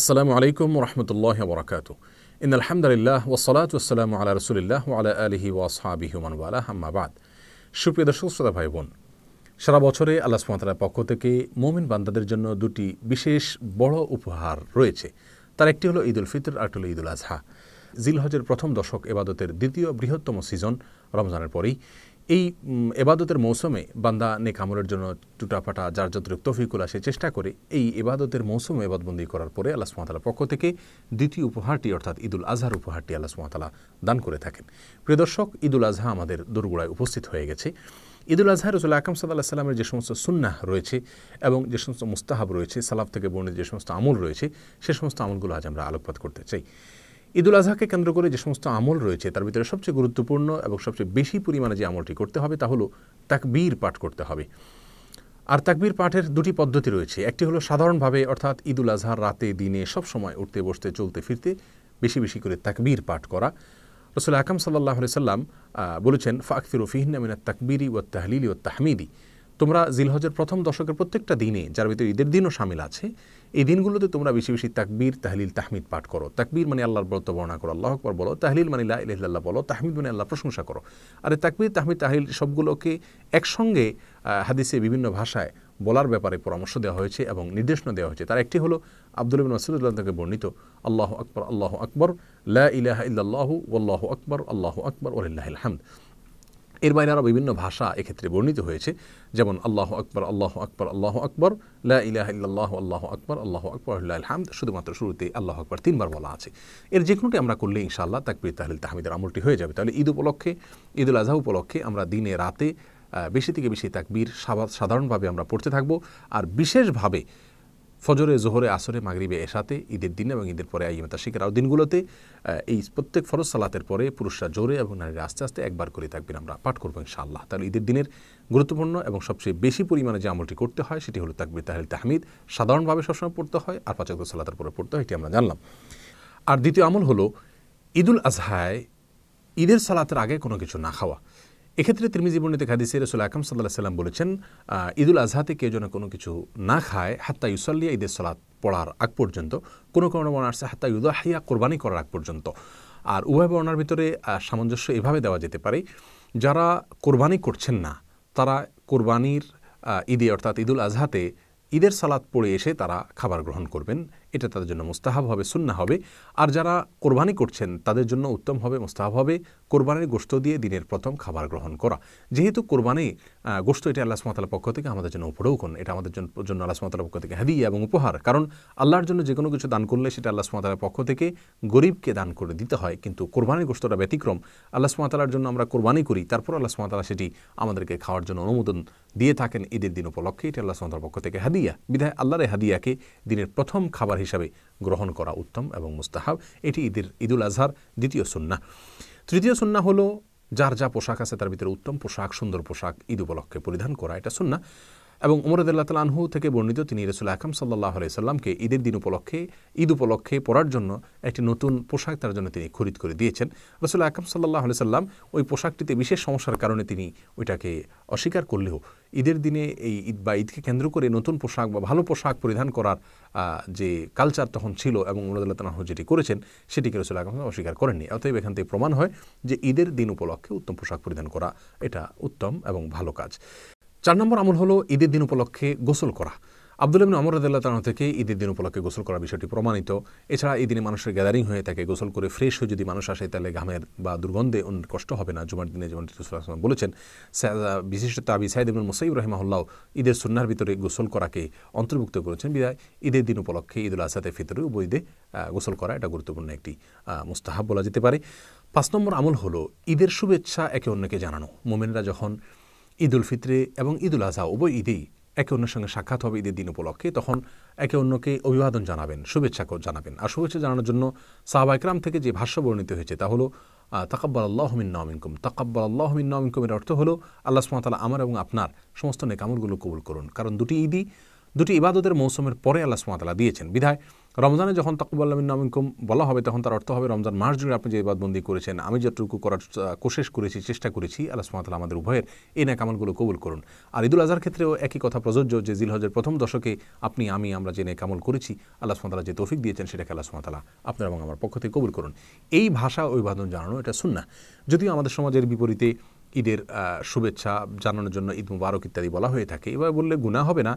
আসসালামু আলাইকুম রহমতুল্লাহ বরকাত ইন আলহামদুলিল্লাহ ওসলাত ওসালাম আলা রসুলিল্লাহ ওয়ালা আলহি হুমান হুমানওয়ালা হাম্মাবাদ সুপ্রিয় দর্শক শ্রোতা ভাই বোন সারা বছরে আল্লাহ সুমাতার পক্ষ থেকে মোমিন বান্দাদের জন্য দুটি বিশেষ বড় উপহার রয়েছে তার একটি হলো ঈদ উল ফিতর আর হলো ঈদ উল আজহা জিলহজের প্রথম দশক এবাদতের দ্বিতীয় বৃহত্তম সিজন রমজানের পরেই এই এবাদতের মৌসুমে বান্দা নেকামলের জন্য টুটাফাটা যার যতটুক তফিকুল আসে চেষ্টা করে এই এবাদতের মৌসুমে এবাদবন্দি করার পরে আল্লাহ সুমাতালার পক্ষ থেকে দ্বিতীয় উপহারটি অর্থাৎ ঈদুল আজহার উপহারটি আল্লাহ সুমাতালা দান করে থাকেন প্রিয় দর্শক ঈদুল আজহা আমাদের দোরগুড়ায় উপস্থিত হয়ে গেছে ঈদুল আজহা রসুল আকরম সাল্লাহ সাল্লামের যে সমস্ত সুন্না রয়েছে এবং যে সমস্ত মুস্তাহাব রয়েছে সালাফ থেকে বর্ণিত যে সমস্ত আমল রয়েছে সে সমস্ত আমলগুলো আজ আমরা আলোকপাত করতে চাই ঈদুল আজহাকে কেন্দ্র করে যে সমস্ত আমল রয়েছে তার ভিতরে সবচেয়ে গুরুত্বপূর্ণ এবং সবচেয়ে বেশি পরিমাণে যে আমলটি করতে হবে তা হলো তাকবীর পাঠ করতে হবে আর তাকবীর পাঠের দুটি পদ্ধতি রয়েছে একটি হলো সাধারণভাবে অর্থাৎ ঈদুল আজহার রাতে দিনে সব সময় উঠতে বসতে চলতে ফিরতে বেশি বেশি করে তাকবীর পাঠ করা রসুল আকাম সাল্লাহ সাল্লাম বলেছেন ফাকফির ফিহিনামিনা তাকবিরি ও তাহলিলি ও তাহমিদি তোমরা জিলহজের প্রথম দশকের প্রত্যেকটা দিনে যার ভিতরে ঈদের দিনও সামিল আছে এই দিনগুলোতে তোমরা বেশি বেশি তাকবীর তাহলিল তাহমিদ পাঠ করো তাকবীর মানে আল্লাহর ব্রত বর্ণনা করো আল্লাহ আকবর বলো তাহলিল মানে ইহ্লাহ বলো তাহমিদ মানে আল্লাহ প্রশংসা করো আর তাকবীর তাহমিদ তাহলিল সবগুলোকে একসঙ্গে হাদিসে বিভিন্ন ভাষায় বলার ব্যাপারে পরামর্শ দেওয়া হয়েছে এবং নির্দেশনা দেওয়া হয়েছে তার একটি হলো আব্দুল বিন বর্ণিত আল্লাহ আকবর আল্লাহ আকবর লা ইলাহা ইল্লাল্লাহু আল্লাহ আকবর আল্লাহ আকবর ওলিল্লাহ হামদ এর বাইরে আরও বিভিন্ন ভাষা এক্ষেত্রে বর্ণিত হয়েছে যেমন আল্লাহ আকবর আল্লাহ আকবর আল্লাহ আকবর লাহ ইহ আল্লাহ আকবর আল্লাহ আকবর আল্লাহাম শুধুমাত্র শুরুতে আল্লাহ আকবর তিনবার বলা আছে এর যে কোনোটি আমরা করলে ইনশাআল্লাহ তাকবির তাহলিল তাহমিদের আমলটি হয়ে যাবে তাহলে ঈদ উপলক্ষে ঈদুল আজহা উপলক্ষে আমরা দিনে রাতে বেশি থেকে বেশি তাকবীর সাধারণভাবে আমরা পড়তে থাকব আর বিশেষভাবে ফজরে জোহরে আসরে মাগরিবে এসাতে ঈদের দিন এবং ঈদের পরে আইমে তাশিকের আর দিনগুলোতে এই প্রত্যেক ফরজ সালাতের পরে পুরুষরা জোরে এবং নারীরা আস্তে আস্তে একবার করে থাকবেন আমরা পাঠ করবো ইনশাআল্লাহ তাহলে ঈদের দিনের গুরুত্বপূর্ণ এবং সবচেয়ে বেশি পরিমাণে যে আমলটি করতে হয় সেটি হলো তাকবির তাহলে তাহমিদ সাধারণভাবে সবসময় পড়তে হয় আর পাঁচক সালাতের পরে পড়তে হয় এটি আমরা জানলাম আর দ্বিতীয় আমল হলো ঈদুল আজহায় ঈদের সালাতের আগে কোনো কিছু না খাওয়া এক্ষেত্রে তিরমিজি বর্ণিত খাদিসি রসুল আকম সাল্লাহ সাল্লাম বলেছেন ঈদুল আজহাতে কেউ যেন কোনো কিছু না খায় হাত্তা ইউসাল্লিয়া ঈদের সালাদ পড়ার আগ পর্যন্ত কোনো কোনো বর্ণা আসছে হাত্তা ইউদাহিয়া কোরবানি করার আগ পর্যন্ত আর উভয় বর্ণার ভিতরে সামঞ্জস্য এভাবে দেওয়া যেতে পারে যারা কোরবানি করছেন না তারা কোরবানির ঈদে অর্থাৎ ঈদুল আজহাতে ঈদের সালাদ পড়ে এসে তারা খাবার গ্রহণ করবেন এটা তাদের জন্য মুস্তাহাব হবে সুন্না হবে আর যারা কোরবানি করছেন তাদের জন্য উত্তম হবে মুস্তাহাব হবে কোরবানির গোস্ত দিয়ে দিনের প্রথম খাবার গ্রহণ করা যেহেতু কোরবানি গোস্ত এটা আল্লাহ সুমাতালার পক্ষ থেকে আমাদের জন্য উপরেও কোন এটা আমাদের জন্য আল্লাহ সুমাতালার পক্ষ থেকে হাদিয়া এবং উপহার কারণ আল্লাহর জন্য যে কোনো কিছু দান করলে সেটা আল্লাহ সুমাতালার পক্ষ থেকে গরিবকে দান করে দিতে হয় কিন্তু কোরবানির গোস্তটা ব্যতিক্রম আল্লাহ সুমাতালার জন্য আমরা কোরবানি করি তারপর আল্লাহ সুমাতালা সেটি আমাদেরকে খাওয়ার জন্য অনুমোদন দিয়ে থাকেন ঈদের দিন উপলক্ষে এটা আল্লাহ সুমাতার পক্ষ থেকে হাদিয়া বিধায় আল্লাহরে হাদিয়াকে দিনের প্রথম খাবার উপহার হিসাবে গ্রহণ করা উত্তম এবং মুস্তাহাব এটি ঈদের ঈদুল আজহার দ্বিতীয় সুন্না তৃতীয় সুন্না হলো যার যা পোশাক আছে তার ভিতরে উত্তম পোশাক সুন্দর পোশাক ঈদ উপলক্ষে পরিধান করা এটা সুন্না এবং উমরদুল্লাহ আনহু থেকে বর্ণিত তিনি রসুল আকাম সাল্লাহ আলাইসাল্লামকে ঈদের দিন উপলক্ষে ঈদ উপলক্ষে পরার জন্য একটি নতুন পোশাক তার জন্য তিনি খরিদ করে দিয়েছেন রসুল আকাম সাল্লাহ আলাইসাল্লাম ওই পোশাকটিতে বিশেষ সমস্যার কারণে তিনি ওইটাকে অস্বীকার করলেও ঈদের দিনে এই ঈদ বা ঈদকে কেন্দ্র করে নতুন পোশাক বা ভালো পোশাক পরিধান করার যে কালচার তখন ছিল এবং উমরদুল্লাহ তালাহু যেটি করেছেন সেটিকে রসুল আকাম অস্বীকার করেননি অতএব এখান থেকে প্রমাণ হয় যে ঈদের দিন উপলক্ষে উত্তম পোশাক পরিধান করা এটা উত্তম এবং ভালো কাজ চার নম্বর আমল হলো ঈদের দিন উপলক্ষে গোসল করা আব্দুল ইবিন অমর রদুল্লাহ তালা থেকে ঈদের দিন উপলক্ষে গোসল করার বিষয়টি প্রমাণিত এছাড়া এই দিনে মানুষের গ্যাদারিং হয়ে থাকে গোসল করে ফ্রেশ হয়ে যদি মানুষ আসে তাহলে ঘামের বা দুর্গন্ধে অন্য কষ্ট হবে না জুমার দিনে যেমন বলেছেন বিশিষ্ট তাবি সাইদ ইমুল মুসাইব রহিমাহুল্লাহ ঈদের সুন্নার ভিতরে গোসল করাকে অন্তর্ভুক্ত করেছেন বিদায় ঈদের দিন উপলক্ষে ঈদুল আসাতে ফিতরে উবইদে গোসল করা এটা গুরুত্বপূর্ণ একটি মুস্তাহাব বলা যেতে পারে পাঁচ নম্বর আমল হলো ঈদের শুভেচ্ছা একে অন্যকে জানানো মোমেনরা যখন ঈদ উল ফিতরে এবং ঈদ উল আজহা উভয় ঈদেই একে অন্যের সঙ্গে সাক্ষাৎ হবে ঈদের দিন উপলক্ষে তখন একে অন্যকে অভিবাদন জানাবেন শুভেচ্ছা জানাবেন আর শুভেচ্ছা জানানোর জন্য সাহবাইকরাম থেকে যে ভাষ্য বর্ণিত হয়েছে তা হলো তাকাব্বাল হমিন নামিনকুম তাকাব্বাল আল্লাহমিন হমিন এর অর্থ হলো আল্লাহ সুমতালা আমার এবং আপনার সমস্ত নেকামলগুলো কবুল করুন কারণ দুটি ঈদই দুটি ইবাদতের মৌসুমের পরে আল্লাহ সুমতালা দিয়েছেন বিধায় রমজানে যখন তাকুবাল্লামিন নামিনকুম বলা হবে তখন তার অর্থ হবে রমজান মাস জুড়ে আপনি যে বাদবন্দি করেছেন আমি যতটুকু করার কোশেষ করেছি চেষ্টা করেছি আল্লাহ সুমাতাল আমাদের উভয়ের এই ন্যাক আমলগুলো কবুল করুন আর ঈদুল আজহার ক্ষেত্রেও একই কথা প্রযোজ্য যে জিলহজের প্রথম দশকে আপনি আমি আমরা যে ন্যাক আমল করেছি আল্লাহ সুমাতালা যে তৌফিক দিয়েছেন সেটাকে আল্লাহ সুমাতালা আপনার এবং আমার পক্ষ থেকে কবুল করুন এই ভাষা অভিবাদন জানানো এটা শুননা যদিও আমাদের সমাজের বিপরীতে ঈদের শুভেচ্ছা জানানোর জন্য ঈদ মুবারক ইত্যাদি বলা হয়ে থাকে এবার বললে গুণা হবে না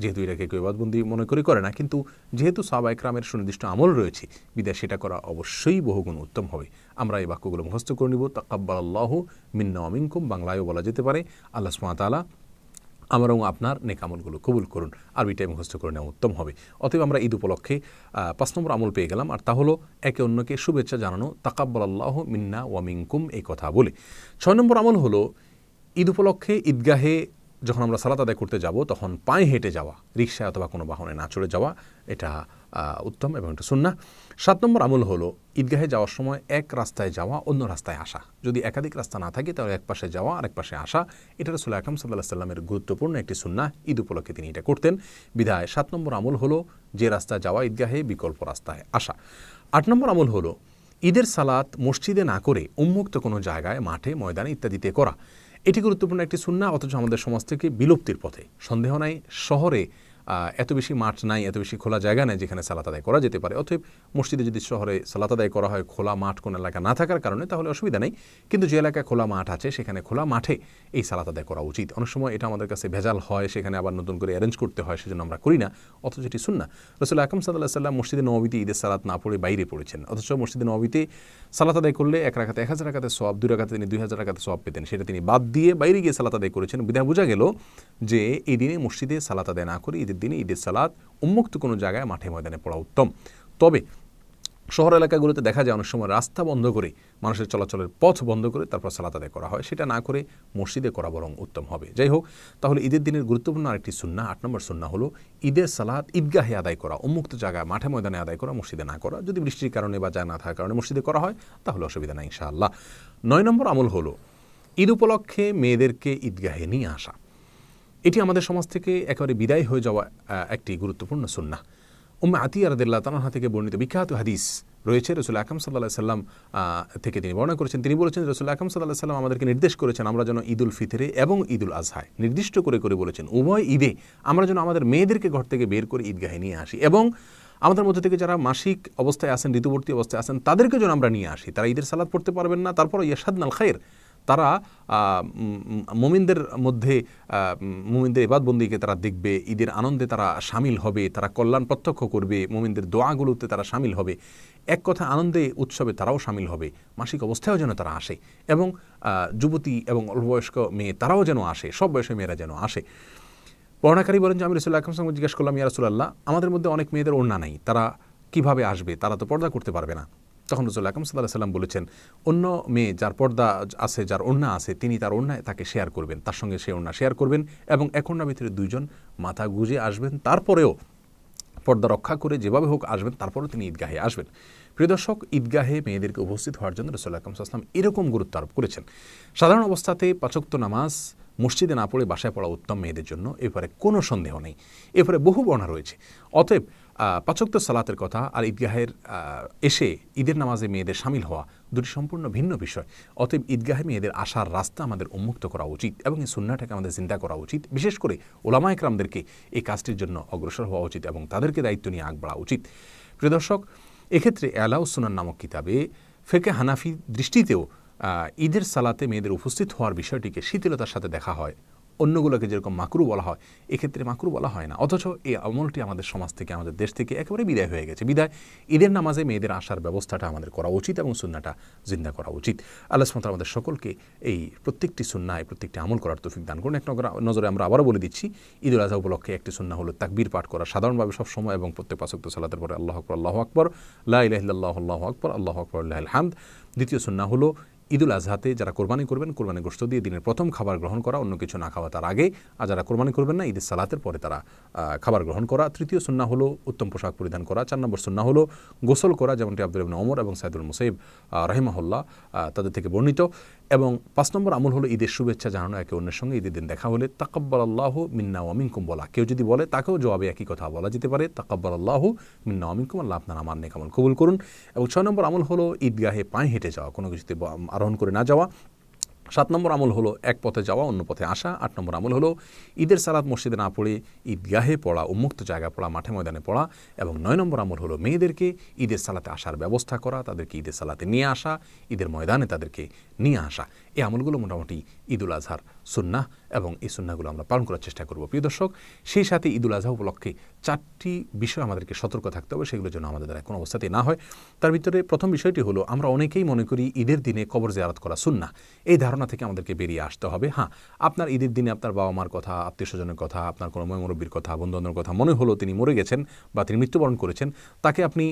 যেহেতু এটাকে কেউ বাদবন্দি মনে করে করে না কিন্তু যেহেতু সাবা একরামের সুনির্দিষ্ট আমল রয়েছে বিদায় সেটা করা অবশ্যই বহুগুণ উত্তম হবে আমরা এই বাক্যগুলো মুখস্থ করে নিব তাকাব্বাল আল্লাহ মিন্না অমিনকুম বাংলায়ও বলা যেতে পারে আল্লাহ সুমাতালা আমার এবং আপনার নেকামলগুলো কবুল করুন আর এবং হোস্ট করে নেওয়া উত্তম হবে অতএব আমরা ঈদ উপলক্ষে পাঁচ নম্বর আমল পেয়ে গেলাম আর তা হলো একে অন্যকে শুভেচ্ছা জানানো তাকাব্বল আল্লাহ মিন্না ওয়ামিংকুম এই কথা বলে ছয় নম্বর আমল হলো ঈদ উপলক্ষে ঈদগাহে যখন আমরা সালাত আদায় করতে যাব তখন পায়ে হেঁটে যাওয়া রিক্সায় অথবা কোনো বাহনে না চড়ে যাওয়া এটা উত্তম এবং এটা সুন্না সাত নম্বর আমল হলো ঈদগাহে যাওয়ার সময় এক রাস্তায় যাওয়া অন্য রাস্তায় আসা যদি একাধিক রাস্তা না থাকে তাহলে এক পাশে যাওয়া আর এক পাশে আসা এটা রসুল আকরম সাল্লাহ সাল্লামের গুরুত্বপূর্ণ একটি সুন্না ঈদ উপলক্ষে তিনি এটা করতেন বিধায় সাত নম্বর আমল হলো যে রাস্তায় যাওয়া ঈদগাহে বিকল্প রাস্তায় আসা আট নম্বর আমল হলো ঈদের সালাত মসজিদে না করে উন্মুক্ত কোনো জায়গায় মাঠে ময়দানে ইত্যাদিতে করা এটি গুরুত্বপূর্ণ একটি সুন্না অথচ আমাদের সমাজ থেকে বিলুপ্তির পথে সন্দেহ নাই শহরে এত বেশি মাঠ নাই এত বেশি খোলা জায়গা নেই যেখানে সালাত আদায় করা যেতে পারে অতএব মসজিদে যদি শহরে সালাত আদায় করা হয় খোলা মাঠ কোনো এলাকা না থাকার কারণে তাহলে অসুবিধা নেই কিন্তু যে এলাকায় খোলা মাঠ আছে সেখানে খোলা মাঠে এই সালাত আদায় করা উচিত অনেক সময় এটা আমাদের কাছে ভেজাল হয় সেখানে আবার নতুন করে অ্যারেঞ্জ করতে হয় সেজন্য আমরা করি না অথচ এটি শুন না রসুল আকম সাল্লাহ সাল্লাম মসজিদে নবীতে ঈদের সালাত না পড়ে বাইরে পড়েছেন অথচ মসজিদে নবীতে সালাত আদায় করলে এক রাখাতে এক হাজার রাখাতে সব দুই রাখাতে তিনি দুই হাজার রাখাতে সব পেতেন সেটা তিনি বাদ দিয়ে বাইরে গিয়ে সালাত আদায় করেছেন বিধা বোঝা গেল যে এই দিনে মসজিদে সালাত আদায় না করে ঈদের ঈদের দিনে ঈদের সালাদ উন্মুক্ত কোনো জায়গায় মাঠে ময়দানে পড়া উত্তম তবে শহর এলাকাগুলোতে দেখা যায় অনেক সময় রাস্তা বন্ধ করে মানুষের চলাচলের পথ বন্ধ করে তারপর সালাত আদায় করা হয় সেটা না করে মসজিদে করা বরং উত্তম হবে যাই হোক তাহলে ঈদের দিনের গুরুত্বপূর্ণ আরেকটি সুন্না আট নম্বর সুন্না হলো ঈদের সালাত ঈদগাহে আদায় করা উন্মুক্ত জায়গায় মাঠে ময়দানে আদায় করা মসজিদে না করা যদি বৃষ্টির কারণে বা যা না থাকার কারণে মসজিদে করা হয় তাহলে অসুবিধা নাই ইনশাআল্লাহ নয় নম্বর আমল হলো ঈদ উপলক্ষে মেয়েদেরকে ঈদগাহে নিয়ে আসা এটি আমাদের সমাজ থেকে একেবারে বিদায় হয়ে যাওয়া একটি গুরুত্বপূর্ণ সুন্না উম্মা আতিয়া রাদিল্লা তানহা থেকে বর্ণিত বিখ্যাত হাদিস রয়েছে রসুল আকাম সাল্লাহ সাল্লাম থেকে তিনি বর্ণনা করেছেন তিনি বলেছেন রসুল আকাম সাল্লাহ সাল্লাম আমাদেরকে নির্দেশ করেছেন আমরা যেন ঈদ উল ফিতরে এবং ঈদ উল আজহায় নির্দিষ্ট করে করে বলেছেন উভয় ঈদে আমরা যেন আমাদের মেয়েদেরকে ঘর থেকে বের করে ঈদগাহে নিয়ে আসি এবং আমাদের মধ্যে থেকে যারা মাসিক অবস্থায় আছেন ঋতুবর্তী অবস্থায় আছেন তাদেরকে যেন আমরা নিয়ে আসি তারা ঈদের সালাদ পড়তে পারবেন না তারপর ইয়াসাদ নাল খায়ের তারা মোমিনদের মধ্যে মোমিনদের এবাদবন্দিকে তারা দেখবে ঈদের আনন্দে তারা সামিল হবে তারা কল্যাণ প্রত্যক্ষ করবে মোমিনদের দোয়াগুলোতে তারা সামিল হবে এক কথা আনন্দে উৎসবে তারাও সামিল হবে মাসিক অবস্থায়ও যেন তারা আসে এবং যুবতী এবং অল্পবয়স্ক মেয়ে তারাও যেন আসে সব বয়সে মেয়েরা যেন আসে বর্ণাকারী বলেন যে আমি রসুল্লাহ আকরম সঙ্গে জিজ্ঞেস করলাম ইয়া রসুল্লাহ আমাদের মধ্যে অনেক মেয়েদের ওড়না নাই তারা কিভাবে আসবে তারা তো পর্দা করতে পারবে না তখন রসুল আকরম সাল্লাহ সাল্লাম বলেছেন অন্য মেয়ে যার পর্দা আছে যার ওড়না আছে তিনি তার অন্যায় তাকে শেয়ার করবেন তার সঙ্গে সে ওড়না শেয়ার করবেন এবং এক না ভিতরে দুইজন মাথা গুজে আসবেন তারপরেও পর্দা রক্ষা করে যেভাবে হোক আসবেন তারপরেও তিনি ঈদগাহে আসবেন প্রিয় দর্শক ঈদগাহে মেয়েদেরকে উপস্থিত হওয়ার জন্য রসুল আকরম সাল্লাম এরকম গুরুত্ব আরোপ করেছেন সাধারণ অবস্থাতে পাচক্ত নামাজ মসজিদে না পড়ে বাসায় পড়া উত্তম মেয়েদের জন্য এরপরে কোনো সন্দেহ নেই এরপরে বহু বর্ণা রয়েছে অতএব পাচক্ত সালাতের কথা আর ঈদগাহের এসে ঈদের নামাজে মেয়েদের সামিল হওয়া দুটি সম্পূর্ণ ভিন্ন বিষয় অতএব ঈদগাহে মেয়েদের আসার রাস্তা আমাদের উন্মুক্ত করা উচিত এবং এই সুন্নাটাকে আমাদের চিন্তা করা উচিত বিশেষ করে ওলামা একরামদেরকে এই কাজটির জন্য অগ্রসর হওয়া উচিত এবং তাদেরকে দায়িত্ব নিয়ে আগ বাড়া উচিত প্রিয় দর্শক এক্ষেত্রে সুনান নামক কিতাবে ফেকে হানাফি দৃষ্টিতেও ঈদের সালাতে মেয়েদের উপস্থিত হওয়ার বিষয়টিকে শিথিলতার সাথে দেখা হয় অন্যগুলোকে যেরকম মাকরু বলা হয় এক্ষেত্রে মাকরু বলা হয় না অথচ এই আমলটি আমাদের সমাজ থেকে আমাদের দেশ থেকে একেবারে বিদায় হয়ে গেছে বিদায় ঈদের নামাজে মেয়েদের আসার ব্যবস্থাটা আমাদের করা উচিত এবং সুন্নাটা জিন্দা করা উচিত আল্লাহ সুমত আমাদের সকলকে এই প্রত্যেকটি সুন্না এই প্রত্যেকটি আমল করার তৌফিক দান করুন এক নজরে আমরা আবারও বলে দিচ্ছি ঈদুল আজহা উপলক্ষে একটি সুন্না হলো তাকবীর পাঠ করা সাধারণভাবে সবসময় এবং প্রত্যেক পাশক্ত সালাতের পরে আল্লাহ আকবর আল্লাহ আকবর লাহ আল্লাহ আকবর আল্লাহ আকবর আল্লাহ হামদ দ্বিতীয় সুন্না হলো ঈদুল আজহাতে যারা কোরবানি করবেন কোরবানি গোস্ত দিয়ে দিনের প্রথম খাবার গ্রহণ করা অন্য কিছু না খাওয়া তার আগে আর যারা কোরবানি করবেন না ঈদের সালাতের পরে তারা খাবার গ্রহণ করা তৃতীয় সুন্না হলো উত্তম পোশাক পরিধান করা চার নম্বর সুন্না হলো গোসল করা যেমনটি আব্দুল ইবনে ওমর এবং সাইদুল মুসাইব রাহিমাহুল্লাহ তাদের থেকে বর্ণিত এবং পাঁচ নম্বর আমল হলো ঈদের শুভেচ্ছা জানানো একে অন্যের সঙ্গে ঈদের দিন দেখা হলে তাকব্বর আল্লাহ মিন্না অমিনকুম বলা কেউ যদি বলে তাকেও জবাবে একই কথা বলা যেতে পারে তাকব্বর আল্লাহ মিন্না অমিনকুম আল্লাহ আপনার আমার নেকামল কবুল করুন এবং ছয় নম্বর আমল হলো ঈদগাহে পায়ে হেঁটে যাওয়া কোনো কিছুতে আরোহণ করে না যাওয়া সাত নম্বর আমল হলো এক পথে যাওয়া অন্য পথে আসা আট নম্বর আমল হলো ঈদের সালাদ মসজিদে না পড়ে ঈদগাহে পড়া উন্মুক্ত জায়গা পড়া মাঠে ময়দানে পড়া এবং নয় নম্বর আমল হলো মেয়েদেরকে ঈদের সালাতে আসার ব্যবস্থা করা তাদেরকে ঈদের সালাতে নিয়ে আসা ঈদের ময়দানে তাদেরকে নিয়ে আসা এই আমলগুলো মোটামুটি ঈদুল আজহার সুন্না এবং এই সুন্নাগুলো আমরা পালন করার চেষ্টা করব প্রিয় দর্শক সেই সাথে ঈদুল আজহা উপলক্ষে চারটি বিষয় আমাদেরকে সতর্ক থাকতে হবে সেগুলোর জন্য আমাদের দ্বারা কোনো অবস্থাতেই না হয় তার ভিতরে প্রথম বিষয়টি হলো আমরা অনেকেই মনে করি ঈদের দিনে কবর জিয়ারত করা সুন্না এই ধারণা থেকে আমাদেরকে বেরিয়ে আসতে হবে হ্যাঁ আপনার ঈদের দিনে আপনার বাবা মার কথা আত্মীয় স্বজনের কথা আপনার কোনো ময়মরব্বীর কথা বন্ধুবান্ধবের কথা মনে হলো তিনি মরে গেছেন বা তিনি মৃত্যুবরণ করেছেন তাকে আপনি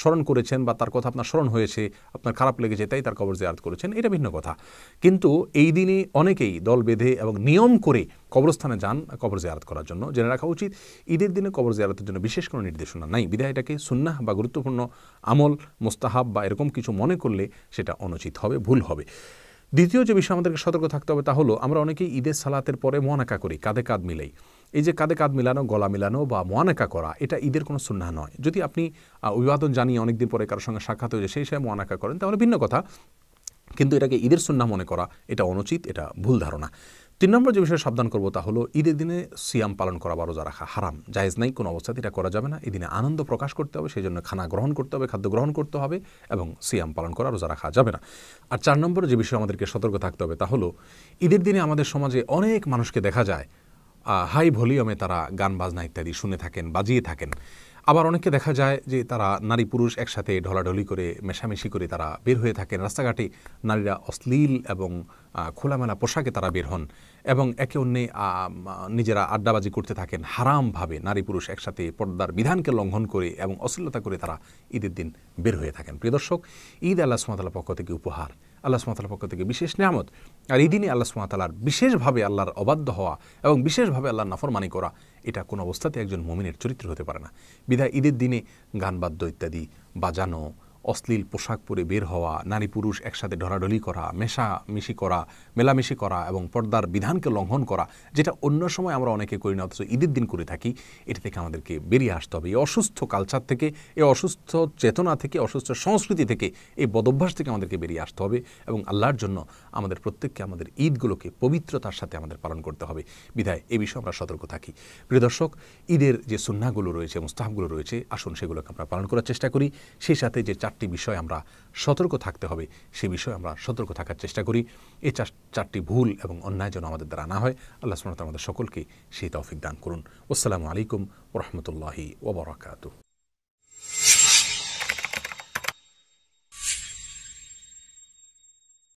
স্মরণ করেছেন বা তার কথা আপনার স্মরণ হয়েছে আপনার খারাপ লেগেছে তাই তার কবর জিয়ারত করেছেন এটা ভিন্ন কথা কিন্তু এই দিনে অনেকেই দল বেঁধে এবং নিয়ম করে কবরস্থানে যান কবর জিয়ারত করার জন্য জেনে রাখা উচিত ঈদের দিনে কবর জিয়ারতের জন্য বিশেষ কোনো নির্দেশনা নাই বিধায় এটাকে সুন্নাহ বা গুরুত্বপূর্ণ আমল মোস্তাহাব বা এরকম কিছু মনে করলে সেটা অনুচিত হবে ভুল হবে দ্বিতীয় যে বিষয় আমাদেরকে সতর্ক থাকতে হবে তা হলো আমরা অনেকেই ঈদের সালাতের পরে মোয়ানাকা করি কাঁধে কাঁধ মিলেই এই যে কাঁধে কাঁধ মিলানো গলা মিলানো বা মোয়ানাকা করা এটা ঈদের কোনো সুন্না নয় যদি আপনি অভিবাদন জানিয়ে অনেকদিন পরে কারোর সঙ্গে সাক্ষাৎ হয়ে সেই হিসাবে মোয়ানাকা করেন তাহলে ভিন্ন কথা কিন্তু এটাকে ঈদের সুন্না মনে করা এটা অনুচিত এটা ভুল ধারণা তিন নম্বর যে বিষয়ে সাবধান করবো তা হলো ঈদের দিনে সিয়াম পালন করা বা রোজা রাখা হারাম জায়েজ নাই কোনো অবস্থাতে এটা করা যাবে না এদিনে আনন্দ প্রকাশ করতে হবে সেই জন্য খানা গ্রহণ করতে হবে খাদ্য গ্রহণ করতে হবে এবং সিয়াম পালন করা রোজা রাখা যাবে না আর চার নম্বর যে বিষয়ে আমাদেরকে সতর্ক থাকতে হবে তা হলো ঈদের দিনে আমাদের সমাজে অনেক মানুষকে দেখা যায় হাই ভলিউমে তারা গান বাজনা ইত্যাদি শুনে থাকেন বাজিয়ে থাকেন আবার অনেকে দেখা যায় যে তারা নারী পুরুষ একসাথে ঢলাঢলি করে মেশামেশি করে তারা বের হয়ে থাকেন রাস্তাঘাটে নারীরা অশ্লীল এবং খোলামেলা পোশাকে তারা বের হন এবং একে অন্যে নিজেরা আড্ডাবাজি করতে থাকেন হারামভাবে নারী পুরুষ একসাথে পর্দার বিধানকে লঙ্ঘন করে এবং অশ্লীলতা করে তারা ঈদের দিন বের হয়ে থাকেন প্রিয় দর্শক ঈদ আল্লাহ সুমাতালার পক্ষ থেকে উপহার আল্লাহ সুমাতালার পক্ষ থেকে বিশেষ নিয়ামত আর এই দিনই আল্লাহ সুমাতালার বিশেষভাবে আল্লাহর অবাধ্য হওয়া এবং বিশেষভাবে আল্লাহর নাফরমানি করা এটা কোনো অবস্থাতে একজন মমিনের চরিত্র হতে পারে না বিধায় ঈদের দিনে গান বাদ্য ইত্যাদি বাজানো অশ্লীল পোশাক পরে বের হওয়া নারী পুরুষ একসাথে ঢলাঢলি করা মেশা মিশি করা মেলামেশি করা এবং পর্দার বিধানকে লঙ্ঘন করা যেটা অন্য সময় আমরা অনেকে করি না অথচ ঈদের দিন করে থাকি এটা থেকে আমাদেরকে বেরিয়ে আসতে হবে এই অসুস্থ কালচার থেকে এই অসুস্থ চেতনা থেকে অসুস্থ সংস্কৃতি থেকে এই বদভ্যাস থেকে আমাদেরকে বেরিয়ে আসতে হবে এবং আল্লাহর জন্য আমাদের প্রত্যেককে আমাদের ঈদগুলোকে পবিত্রতার সাথে আমাদের পালন করতে হবে বিধায় এ বিষয়ে আমরা সতর্ক থাকি প্রিয় দর্শক ঈদের যে সুন্নাগুলো রয়েছে মুস্তাহাবগুলো রয়েছে আসুন সেগুলোকে আমরা পালন করার চেষ্টা করি সেই সাথে যে চারটি চারটি বিষয় আমরা সতর্ক থাকতে হবে সে বিষয়ে আমরা সতর্ক থাকার চেষ্টা করি এই চারটি ভুল এবং অন্যায় যেন আমাদের দ্বারা না হয় আল্লাহ সুমত আমাদের সকলকে সেই তৌফিক দান করুন আসসালামু আলাইকুম রহমতুল্লাহি ওবরাকাত